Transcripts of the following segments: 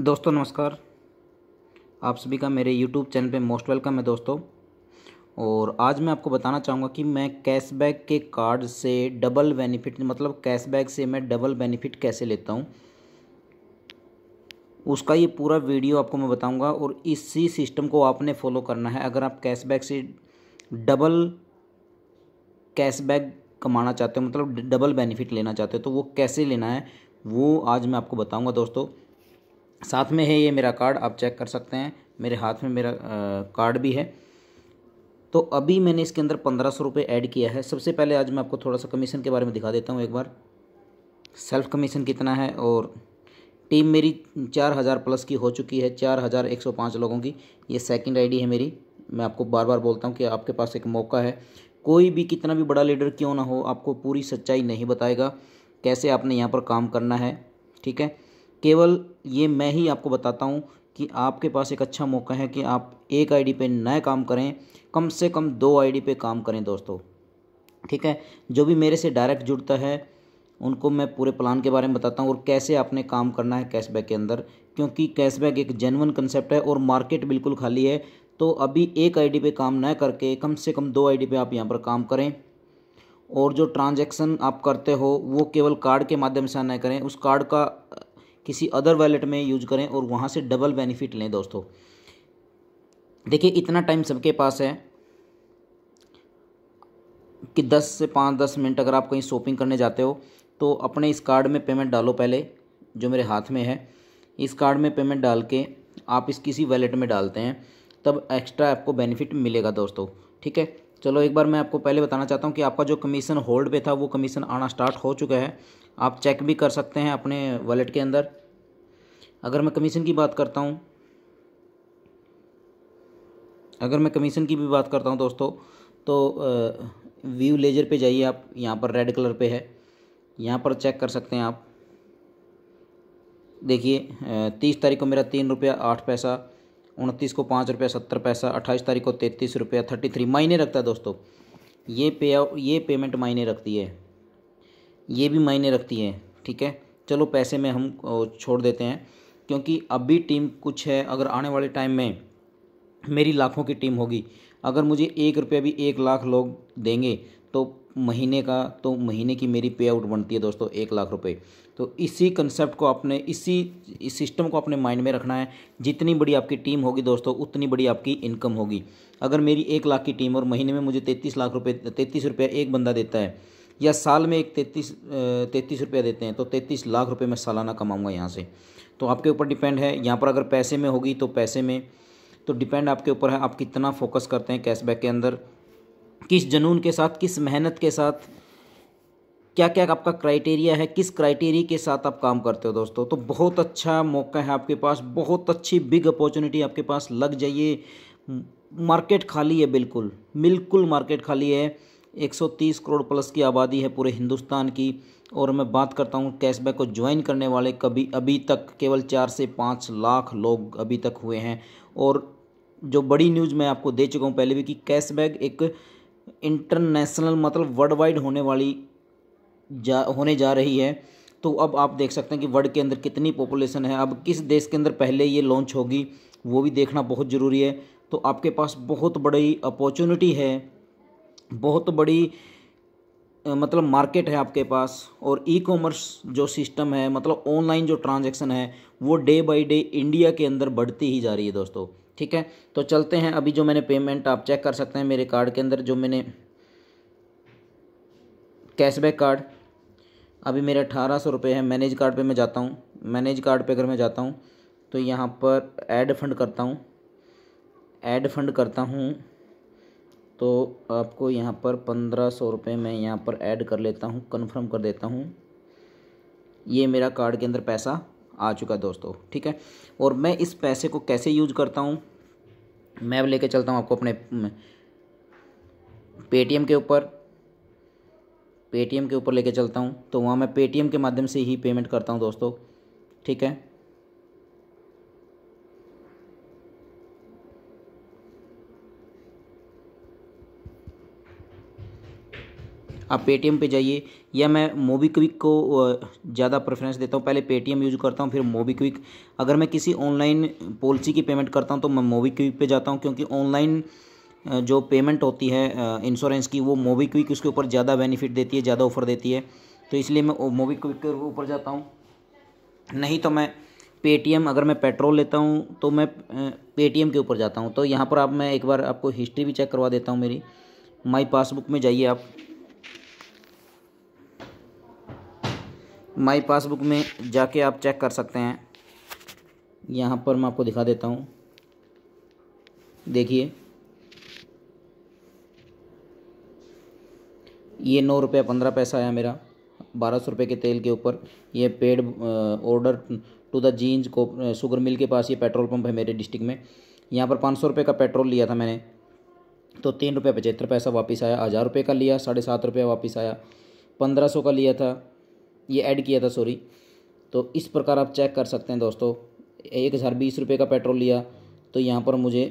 दोस्तों नमस्कार आप सभी का मेरे यूट्यूब चैनल पे मोस्ट वेलकम है दोस्तों और आज मैं आपको बताना चाहूँगा कि मैं कैशबैक के कार्ड से डबल बेनिफिट मतलब कैशबैक से मैं डबल बेनिफिट कैसे लेता हूँ उसका ये पूरा वीडियो आपको मैं बताऊँगा और इसी सिस्टम को आपने फॉलो करना है अगर आप कैशबैक से डबल कैशबैक कमाना चाहते हो मतलब डबल बेनिफिट लेना चाहते हो तो वो कैसे लेना है वो आज मैं आपको बताऊँगा दोस्तों साथ में है ये मेरा कार्ड आप चेक कर सकते हैं मेरे हाथ में मेरा आ, कार्ड भी है तो अभी मैंने इसके अंदर पंद्रह सौ रुपये ऐड किया है सबसे पहले आज मैं आपको थोड़ा सा कमीशन के बारे में दिखा देता हूँ एक बार सेल्फ कमीशन कितना है और टीम मेरी चार हज़ार प्लस की हो चुकी है चार हज़ार एक सौ पाँच लोगों की ये सेकंड आईडी है मेरी मैं आपको बार बार बोलता हूँ कि आपके पास एक मौका है कोई भी कितना भी बड़ा लीडर क्यों ना हो आपको पूरी सच्चाई नहीं बताएगा कैसे आपने यहाँ पर काम करना है ठीक है केवल ये मैं ही आपको बताता हूँ कि आपके पास एक अच्छा मौका है कि आप एक आईडी पे नए काम करें कम से कम दो आईडी पे काम करें दोस्तों ठीक है जो भी मेरे से डायरेक्ट जुड़ता है उनको मैं पूरे प्लान के बारे में बताता हूँ और कैसे आपने काम करना है कैशबैक के अंदर क्योंकि कैशबैक एक जेनवन कंसेप्ट है और मार्केट बिल्कुल खाली है तो अभी एक आईडी पे काम न करके कम से कम दो आईडी पे आप यहाँ पर काम करें और जो ट्रांजैक्शन आप करते हो वो केवल कार्ड के माध्यम से न करें उस कार्ड का किसी अदर वैलेट में यूज करें और वहाँ से डबल बेनिफिट लें दोस्तों देखिए इतना टाइम सबके पास है कि 10 से 5 10 मिनट अगर आप कहीं शॉपिंग करने जाते हो तो अपने इस कार्ड में पेमेंट डालो पहले जो मेरे हाथ में है इस कार्ड में पेमेंट डाल के आप इस किसी वैलेट में डालते हैं तब एक्स्ट्रा आपको बेनिफिट मिलेगा दोस्तों ठीक है चलो एक बार मैं आपको पहले बताना चाहता हूँ कि आपका जो कमीशन होल्ड पे था वो कमीशन आना स्टार्ट हो चुका है आप चेक भी कर सकते हैं अपने वॉलेट के अंदर अगर मैं कमीशन की बात करता हूँ अगर मैं कमीशन की भी बात करता हूँ दोस्तों तो व्यू लेजर पे जाइए आप यहाँ पर रेड कलर पे है यहाँ पर चेक कर सकते हैं आप देखिए तीस तारीख को मेरा तीन रुपया आठ पैसा उनतीस को पाँच रुपया सत्तर पैसा अट्ठाईस तारीख को तैंतीस रुपया थर्टी थ्री मायने रखता है दोस्तों ये पे ये पेमेंट मायने रखती है ये भी मायने रखती है ठीक है चलो पैसे में हम छोड़ देते हैं क्योंकि अभी टीम कुछ है अगर आने वाले टाइम में मेरी लाखों की टीम होगी अगर मुझे एक रुपये भी एक लाख लोग देंगे तो महीने का तो महीने की मेरी पे आउट बनती है दोस्तों एक लाख रुपए तो इसी कंसेप्ट को आपने इसी इस सिस्टम को अपने माइंड में रखना है जितनी बड़ी आपकी टीम होगी दोस्तों उतनी बड़ी आपकी इनकम होगी अगर मेरी एक लाख की टीम और महीने में मुझे तैंतीस लाख रुपये तैंतीस रुपया एक बंदा देता है या साल में एक तैंतीस तैंतीस रुपया देते हैं तो तैंतीस लाख रुपये मैं सालाना कमाऊँगा यहाँ से तो आपके ऊपर डिपेंड है यहाँ पर अगर पैसे में होगी तो पैसे में तो डिपेंड आपके ऊपर है आप कितना फोकस करते हैं कैशबैक के अंदर किस जुनून के साथ किस मेहनत के साथ क्या क्या आपका क्राइटेरिया है किस क्राइटेरिया के साथ आप काम करते हो दोस्तों तो बहुत अच्छा मौका है आपके पास बहुत अच्छी बिग अपॉर्चुनिटी आपके पास लग जाइए मार्केट खाली है बिल्कुल बिल्कुल मार्केट खाली है 130 करोड़ प्लस की आबादी है पूरे हिंदुस्तान की और मैं बात करता हूँ कैशबैक को ज्वाइन करने वाले कभी अभी तक केवल चार से पाँच लाख लोग अभी तक हुए हैं और जो बड़ी न्यूज़ मैं आपको दे चुका हूँ पहले भी कि कैशबैक एक इंटरनेशनल मतलब वर्ल्ड वाइड होने वाली जा होने जा रही है तो अब आप देख सकते हैं कि वर्ल्ड के अंदर कितनी पॉपुलेशन है अब किस देश के अंदर पहले ये लॉन्च होगी वो भी देखना बहुत ज़रूरी है तो आपके पास बहुत बड़ी अपॉर्चुनिटी है बहुत बड़ी मतलब मार्केट है आपके पास और ई कॉमर्स जो सिस्टम है मतलब ऑनलाइन जो ट्रांजैक्शन है वो डे बाय डे इंडिया के अंदर बढ़ती ही जा रही है दोस्तों ठीक है तो चलते हैं अभी जो मैंने पेमेंट आप चेक कर सकते हैं मेरे कार्ड के अंदर जो मैंने कैशबैक कार्ड अभी मेरे अठारह सौ रुपये है मैनेज कार्ड पे मैं जाता हूँ मैनेज कार्ड पे अगर मैं जाता हूँ तो यहाँ पर ऐड फंड करता हूँ ऐड फंड करता हूँ तो आपको यहाँ पर पंद्रह सौ रुपये मैं यहाँ पर ऐड कर लेता हूँ कन्फर्म कर देता हूँ ये मेरा कार्ड के अंदर पैसा आ चुका है दोस्तों ठीक है और मैं इस पैसे को कैसे यूज करता हूँ मैं अब लेके चलता हूँ आपको अपने पेटीएम के ऊपर पेटीएम के ऊपर लेके चलता हूँ तो वहाँ मैं पेटीएम के माध्यम से ही पेमेंट करता हूँ दोस्तों ठीक है आप पेटीएम पे जाइए या मैं मोबीक्विक को ज़्यादा प्रेफरेंस देता हूँ पहले पेटीएम यूज़ करता हूँ फिर मोबीक्विक अगर मैं किसी ऑनलाइन पॉलिसी की पेमेंट करता हूँ तो मैं मोबीक्विक पे जाता हूँ क्योंकि ऑनलाइन जो पेमेंट होती है इंश्योरेंस की वो मोबीक्विक उसके ऊपर ज़्यादा बेनिफिट देती है ज़्यादा ऑफर देती है तो इसलिए मैं मोबीक्विक के ऊपर जाता हूँ नहीं तो मैं पेटीएम अगर मैं पेट्रोल लेता हूँ तो मैं पेटीएम के ऊपर जाता हूँ तो यहाँ पर आप मैं एक बार आपको हिस्ट्री भी चेक करवा देता हूँ मेरी माई पासबुक में जाइए आप माई पासबुक में जाके आप चेक कर सकते हैं यहाँ पर मैं आपको दिखा देता हूँ देखिए ये नौ रुपये पंद्रह पैसा आया मेरा बारह सौ रुपये के तेल के ऊपर ये पेड ऑर्डर टू द जीन्स को शुगर मिल के पास ये पेट्रोल पंप है मेरे डिस्ट्रिक्ट में यहाँ पर पाँच सौ रुपये का पेट्रोल लिया था मैंने तो तीन रुपये पचहत्तर पैसा वापस आया हज़ार रुपये का लिया साढ़े सात रुपये वापस आया पंद्रह सौ का लिया था ये ऐड किया था सॉरी तो इस प्रकार आप चेक कर सकते हैं दोस्तों एक हज़ार बीस रुपये का पेट्रोल लिया तो यहाँ पर मुझे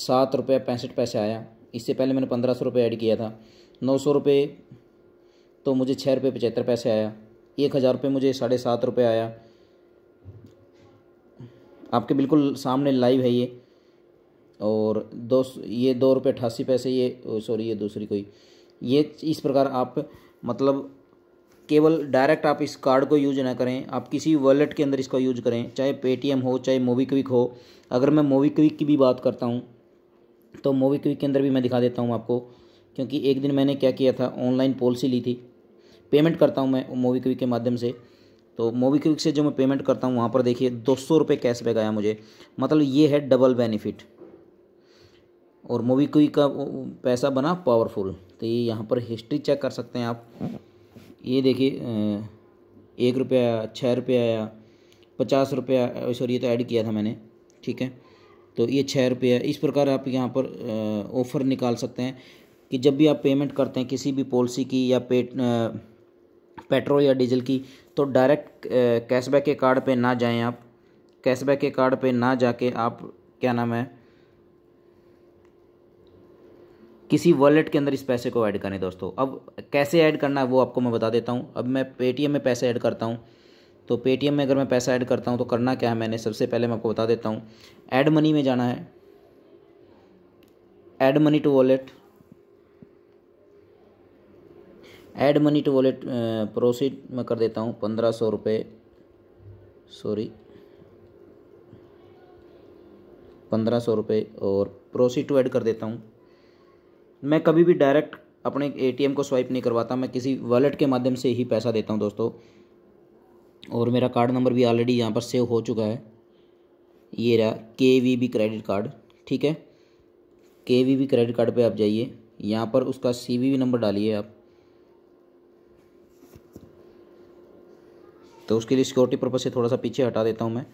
सात रुपये पैंसठ पैसे आया इससे पहले मैंने पंद्रह सौ रुपये ऐड किया था नौ सौ रुपये तो मुझे छः रुपये पचहत्तर पैसे आया एक हज़ार रुपये मुझे साढ़े सात रुपये आया आपके बिल्कुल सामने लाइव है ये और दो ये दो रुपये अट्ठासी पैसे ये सॉरी ये दूसरी कोई ये इस प्रकार आप मतलब केवल डायरेक्ट आप इस कार्ड को यूज ना करें आप किसी वॉलेट के अंदर इसका यूज करें चाहे पेटीएम हो चाहे मोबीक्विक हो अगर मैं मोबीक्विक की भी बात करता हूँ तो मोबीक्विक के अंदर भी मैं दिखा देता हूँ आपको क्योंकि एक दिन मैंने क्या किया था ऑनलाइन पॉलिसी ली थी पेमेंट करता हूँ मैं मोबीक्विक के माध्यम से तो मोबीक्विक से जो मैं पेमेंट करता हूँ वहाँ पर देखिए दो सौ रुपये कैशबैक आया मुझे मतलब ये है डबल बेनिफिट और मोबीक्विक का पैसा बना पावरफुल तो ये यहाँ पर हिस्ट्री चेक कर सकते हैं आप ये देखिए एक रुपया छः रुपया या पचास रुपया सॉरी ये तो ऐड किया था मैंने ठीक है तो ये छः रुपया इस प्रकार आप यहाँ पर ऑफ़र निकाल सकते हैं कि जब भी आप पेमेंट करते हैं किसी भी पॉलिसी की या पे पेट्रोल या डीजल की तो डायरेक्ट कैशबैक के कार्ड पे ना जाएं आप कैशबैक के कार्ड पे ना जाके आप क्या नाम है किसी वॉलेट के अंदर इस पैसे को ऐड करें दोस्तों अब कैसे ऐड करना है वो आपको मैं बता देता हूँ अब मैं पेटीएम में पैसे ऐड करता हूँ तो पेटीएम में अगर मैं पैसा ऐड करता हूँ तो करना क्या है मैंने सबसे पहले मैं आपको बता देता हूँ ऐड मनी में जाना है add money to wallet add money to wallet proceed मैं कर देता हूँ पंद्रह सौ रुपये सॉरी पंद्रह सौ रुपये और प्रोसीड टू ऐड कर देता हूँ मैं कभी भी डायरेक्ट अपने ए को स्वाइप नहीं करवाता मैं किसी वॉलेट के माध्यम से ही पैसा देता हूँ दोस्तों और मेरा कार्ड नंबर भी ऑलरेडी यहाँ पर सेव हो चुका है ये रहा के वी बी क्रेडिट कार्ड ठीक है के वी बी क्रेडिट कार्ड पे आप जाइए यहाँ पर उसका सी वी नंबर डालिए आप तो उसके लिए सिक्योरिटी पर्पज़ से थोड़ा सा पीछे हटा देता हूँ मैं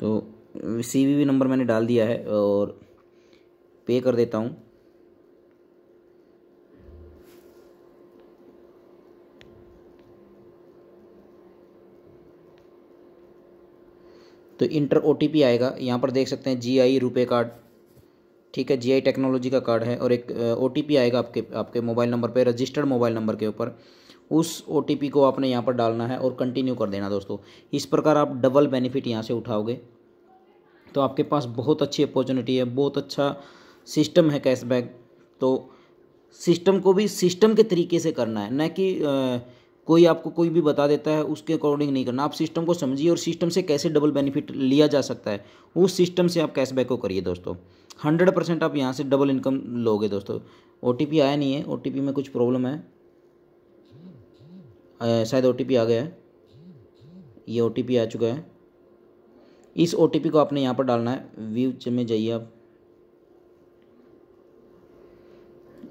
तो सी नंबर मैंने डाल दिया है और पे कर देता हूँ तो इंटर ओ आएगा यहाँ पर देख सकते हैं जी आई रुपये कार्ड ठीक है जी आई टेक्नोलॉजी का कार्ड है और एक ओ आएगा आपके आपके मोबाइल नंबर पे रजिस्टर्ड मोबाइल नंबर के ऊपर उस ओ को आपने यहाँ पर डालना है और कंटिन्यू कर देना दोस्तों इस प्रकार आप डबल बेनिफिट यहाँ से उठाओगे तो आपके पास बहुत अच्छी अपॉर्चुनिटी है बहुत अच्छा सिस्टम है कैशबैक तो सिस्टम को भी सिस्टम के तरीके से करना है न कि कोई आपको कोई भी बता देता है उसके अकॉर्डिंग नहीं करना आप सिस्टम को समझिए और सिस्टम से कैसे डबल बेनिफिट लिया जा सकता है उस सिस्टम से आप कैशबैक को करिए दोस्तों हंड्रेड परसेंट आप यहाँ से डबल इनकम लोगे दोस्तों ओ आया नहीं है ओ में कुछ प्रॉब्लम है शायद ओ आ गया है ये ओ आ चुका है इस ओ को आपने यहाँ पर डालना है व्यू में जाइए आप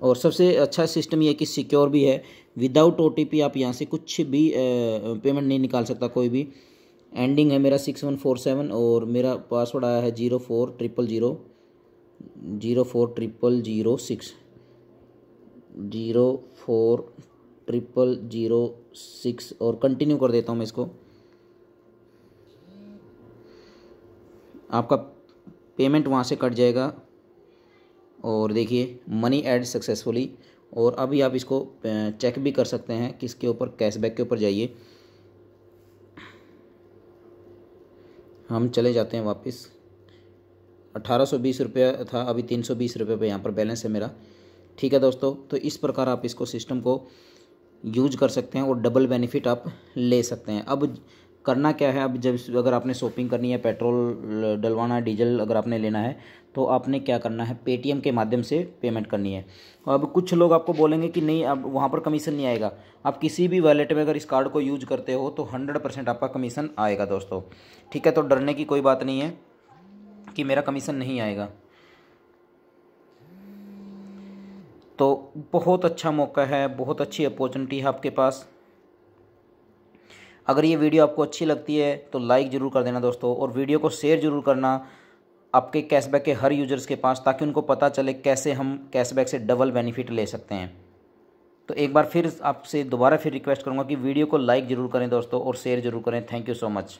और सबसे अच्छा सिस्टम यह कि सिक्योर भी है विदाउट ओ आप यहाँ से कुछ भी पेमेंट नहीं निकाल सकता कोई भी एंडिंग है मेरा सिक्स वन फोर सेवन और मेरा पासवर्ड आया है zero four triple zero zero four triple zero six zero four triple zero six और कंटिन्यू कर देता हूँ मैं इसको आपका पेमेंट वहाँ से कट जाएगा और देखिए मनी ऐड सक्सेसफुली और अभी आप इसको चेक भी कर सकते हैं किसके ऊपर कैशबैक के ऊपर जाइए हम चले जाते हैं वापस अठारह सौ बीस था अभी तीन सौ बीस रुपये पर यहाँ पर बैलेंस है मेरा ठीक है दोस्तों तो इस प्रकार आप इसको सिस्टम को यूज कर सकते हैं और डबल बेनिफिट आप ले सकते हैं अब करना क्या है अब जब अगर आपने शॉपिंग करनी है पेट्रोल डलवाना डीजल अगर आपने लेना है तो आपने क्या करना है पेटीएम के माध्यम से पेमेंट करनी है अब कुछ लोग आपको बोलेंगे कि नहीं अब वहाँ पर कमीशन नहीं आएगा आप किसी भी वैलेट में अगर इस कार्ड को यूज करते हो तो हंड्रेड परसेंट आपका कमीशन आएगा दोस्तों ठीक है तो डरने की कोई बात नहीं है कि मेरा कमीशन नहीं आएगा तो बहुत अच्छा मौका है बहुत अच्छी अपॉर्चुनिटी है आपके पास अगर ये वीडियो आपको अच्छी लगती है तो लाइक ज़रूर कर देना दोस्तों और वीडियो को शेयर ज़रूर करना आपके कैशबैक के हर यूजर्स के पास ताकि उनको पता चले कैसे हम कैशबैक से डबल बेनिफिट ले सकते हैं तो एक बार फिर आपसे दोबारा फिर रिक्वेस्ट करूँगा कि वीडियो को लाइक ज़रूर करें दोस्तों और शेयर ज़रूर करें थैंक यू सो मच